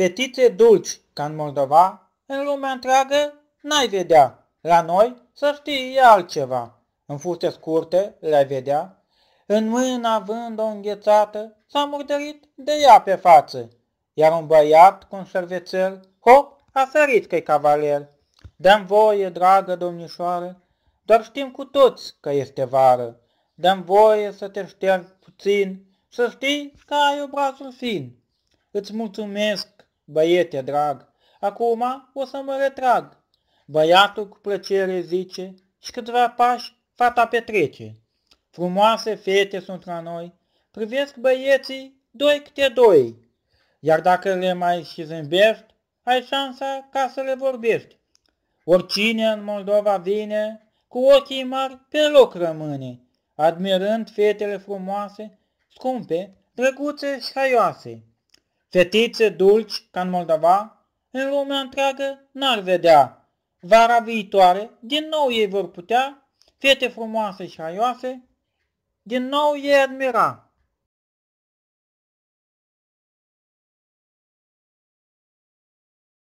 fetițe dulci, ca în Moldova, în lumea întreagă n-ai vedea. La noi, să știi, e altceva. În fuste scurte le-ai vedea. În mână având o înghețată, s-a murdărit de ea pe față. Iar un băiat cu un șervețel, hop, a sărit că-i cavaler. Dăm voie, dragă domnișoară, doar știm cu toți că este vară. Dăm voie să te ștergi puțin, să știi că ai obrazul fin. Îți mulțumesc Băiete drag, acum o să mă retrag. Băiatul cu plăcere zice și câțiva pași fata petrece. Frumoase fete sunt la noi, privesc băieții doi câte doi. Iar dacă le mai și zâmbești, ai șansa ca să le vorbești. Oricine în Moldova vine, cu ochii mari pe loc rămâne, admirând fetele frumoase, scumpe, drăguțe și haioase. Fetițe dulci ca în Moldova, în lumea întreagă n-ar vedea. Vara viitoare, din nou ei vor putea, fete frumoase și haioase, din nou ei admira.